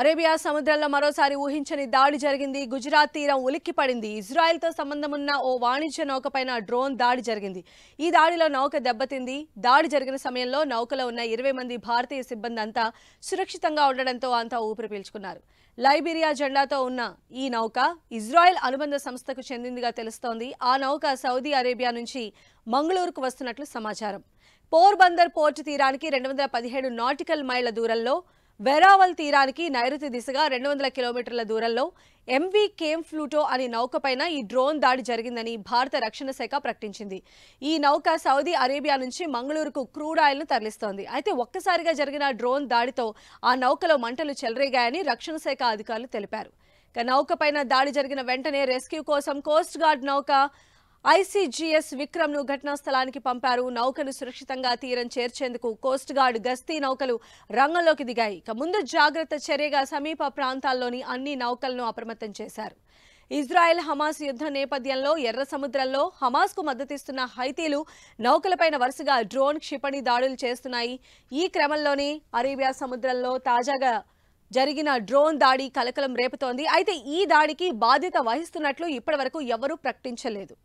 Arabia సముద్రంలో మరోసారి ఊహించని దాడి జరిగింది గుజరాత్ తీరం ఉలిక్కి పడింది ఇజ్రాయెల్తో సంబంధమున్న ఓ వాణిజ్య నౌకపైన డ్రోన్ దాడి జరిగింది ఈ దాడిలో నౌక దెబ్బతింది దాడి జరిగిన సమయంలో నౌకలో ఉన్న ఇరవై మంది భారతీయ సిబ్బంది అంతా సురక్షితంగా ఉండడంతో అంతా ఊపిరి పీల్చుకున్నారు లైబీరియా జెండాతో ఉన్న ఈ నౌక ఇజ్రాయెల్ అనుబంధ సంస్థకు చెందిందిగా తెలుస్తోంది ఆ నౌక సౌదీ అరేబియా నుంచి మంగళూరుకు వస్తున్నట్లు సమాచారం పోర్బందర్ పోర్టు తీరానికి రెండు వందల పదిహేడు నాటికల్ మైళ్ల దూరంలో వెరావల్ తీరానికి నైరుతి దిశగా రెండు వందల కిలోమీటర్ల దూరంలో ఎంవి కేమ్ ఫ్లూటో అనే నౌకపైన ఈ డ్రోన్ దాడి జరిగిందని భారత రక్షణ శాఖ ప్రకటించింది ఈ నౌక సౌదీ అరేబియా నుంచి మంగళూరుకు క్రూడ్ ను తరలిస్తోంది అయితే ఒక్కసారిగా జరిగిన డ్రోన్ దాడితో ఆ నౌకలో మంటలు చెలరేగాయని రక్షణ శాఖ అధికారులు తెలిపారు నౌకపైన దాడి జరిగిన వెంటనే రెస్క్యూ కోసం కోస్ట్ గార్డ్ నౌక ఐసీజీఎస్ విక్రమ్ను ఘటనా స్థలానికి పంపారు నౌకను సురక్షితంగా తీరం చేర్చేందుకు కోస్ట్ గార్డ్ గస్తీ నౌకలు రంగంలోకి దిగాయి ఇక ముందు జాగ్రత్త చర్యగా సమీప ప్రాంతాల్లోని అన్ని నౌకలను అప్రమత్తం చేశారు ఇజ్రాయెల్ హమాస్ యుద్ధ నేపథ్యంలో ఎర్ర సముద్రంలో హమాస్ కు మద్దతిస్తున్న హైతీలు నౌకలపైన వరుసగా డ్రోన్ క్షిపణి దాడులు చేస్తున్నాయి ఈ క్రమంలోనే అరేబియా సముద్రంలో తాజాగా జరిగిన డ్రోన్ దాడి కలకలం రేపుతోంది అయితే ఈ దాడికి బాధ్యత వహిస్తున్నట్లు ఇప్పటివరకు ఎవరూ ప్రకటించలేదు